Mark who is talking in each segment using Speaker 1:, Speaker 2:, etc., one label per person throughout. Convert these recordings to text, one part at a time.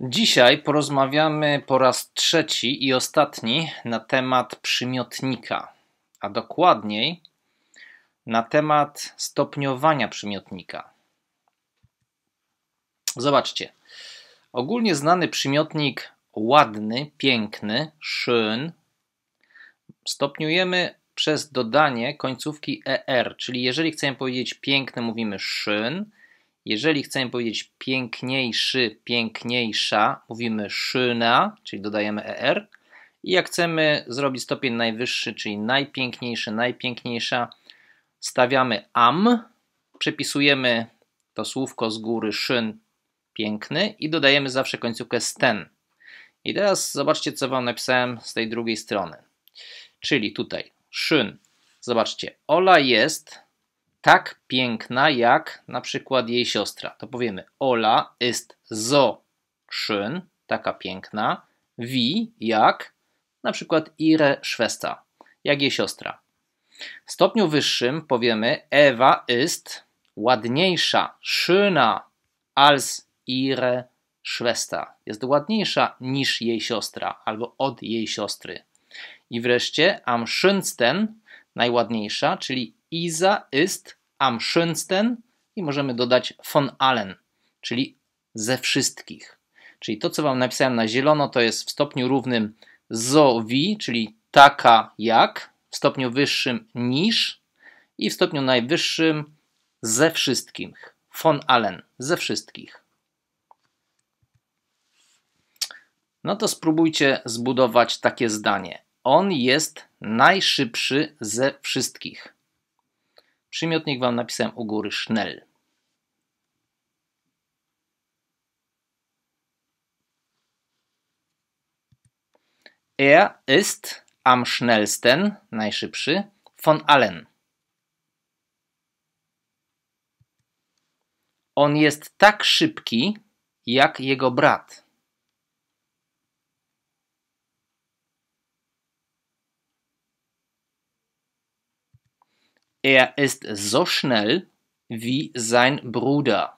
Speaker 1: Dzisiaj porozmawiamy po raz trzeci i ostatni na temat przymiotnika, a dokładniej na temat stopniowania przymiotnika. Zobaczcie. Ogólnie znany przymiotnik ładny, piękny, schön stopniujemy przez dodanie końcówki er, czyli jeżeli chcemy powiedzieć piękny, mówimy schön, jeżeli chcemy powiedzieć piękniejszy, piękniejsza, mówimy szyna, czyli dodajemy er. I jak chcemy zrobić stopień najwyższy, czyli najpiękniejszy, najpiękniejsza, stawiamy am, przepisujemy to słówko z góry szyn piękny i dodajemy zawsze końcówkę sten. I teraz zobaczcie, co Wam napisałem z tej drugiej strony. Czyli tutaj szyn. Zobaczcie, Ola jest tak piękna jak na przykład jej siostra. To powiemy: Ola jest so schön, taka piękna, wie jak na przykład ihre Schwester, jak jej siostra. W stopniu wyższym powiemy: Ewa jest ładniejsza, schöner als ihre Schwester. Jest ładniejsza niż jej siostra albo od jej siostry. I wreszcie am schönsten, najładniejsza, czyli Isa ist am schönsten i możemy dodać von allen, czyli ze wszystkich. Czyli to, co Wam napisałem na zielono, to jest w stopniu równym so wie, czyli taka jak, w stopniu wyższym niż i w stopniu najwyższym ze wszystkich. Von allen, ze wszystkich. No to spróbujcie zbudować takie zdanie. On jest najszybszy ze wszystkich. Przymiotnik Wam napisałem u góry Schnell. Er ist am schnellsten, najszybszy, von allen. On jest tak szybki, jak jego brat. Er ist so schnell wie sein Bruder.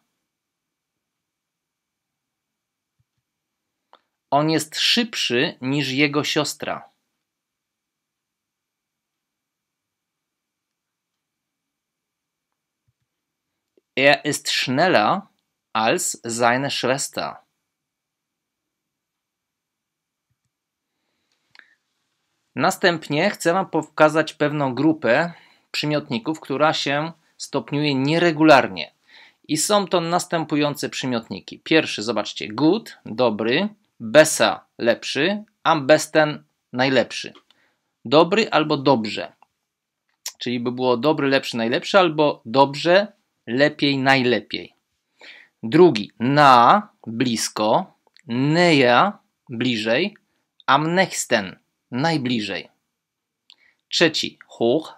Speaker 1: On jest szybszy niż jego siostra. Er ist schneller als seine Schwester. Następnie chcę Wam pokazać pewną grupę, przymiotników, która się stopniuje nieregularnie. I są to następujące przymiotniki. Pierwszy, zobaczcie, good, dobry, besa, lepszy, am besten, najlepszy. Dobry albo dobrze. Czyli by było dobry, lepszy, najlepszy, albo dobrze, lepiej, najlepiej. Drugi, na, blisko, neja, bliżej, am nächsten, najbliżej. Trzeci, hoch,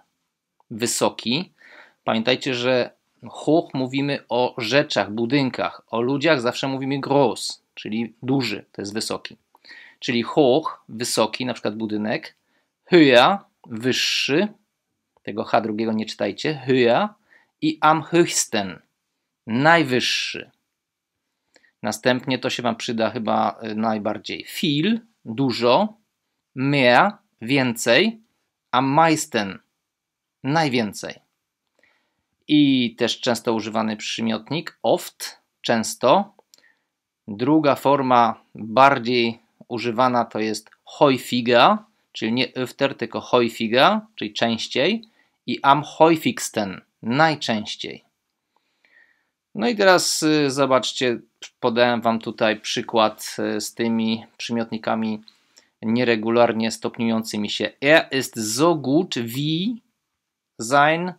Speaker 1: wysoki. Pamiętajcie, że hoch mówimy o rzeczach, budynkach, o ludziach zawsze mówimy gross, czyli duży, to jest wysoki. Czyli hoch, wysoki, na przykład budynek, höher, wyższy, tego H drugiego nie czytajcie, höher i am höchsten, najwyższy. Następnie to się Wam przyda chyba y, najbardziej. Viel, dużo, mehr, więcej, am meisten, najwięcej. I też często używany przymiotnik oft, często. Druga forma, bardziej używana, to jest häufiger, czyli nie öfter, tylko häufiger, czyli częściej. I am häufigsten, najczęściej. No i teraz y, zobaczcie, podałem Wam tutaj przykład y, z tymi przymiotnikami nieregularnie stopniującymi się. Er ist so gut wie sein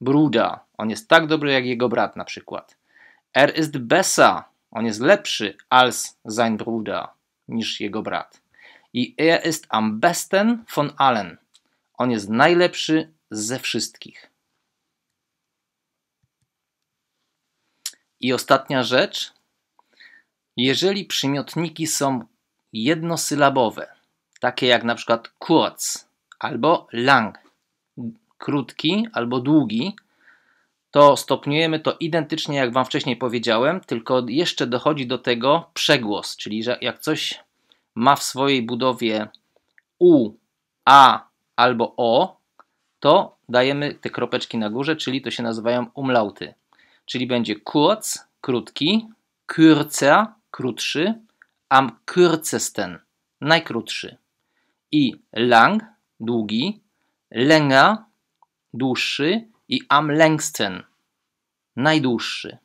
Speaker 1: Bruder. On jest tak dobry jak jego brat na przykład. Er ist besser. On jest lepszy als sein Bruder niż jego brat. I er ist am besten von allen. On jest najlepszy ze wszystkich. I ostatnia rzecz. Jeżeli przymiotniki są jednosylabowe, takie jak na przykład kurz albo lang, krótki albo długi, to stopniujemy to identycznie jak Wam wcześniej powiedziałem, tylko jeszcze dochodzi do tego przegłos, czyli że jak coś ma w swojej budowie U, A albo O, to dajemy te kropeczki na górze, czyli to się nazywają umlauty. Czyli będzie kurz, krótki, kürzer, krótszy, am kürzesten, najkrótszy. I lang, długi, länger, dłuższy i am längsten, najdłuższy.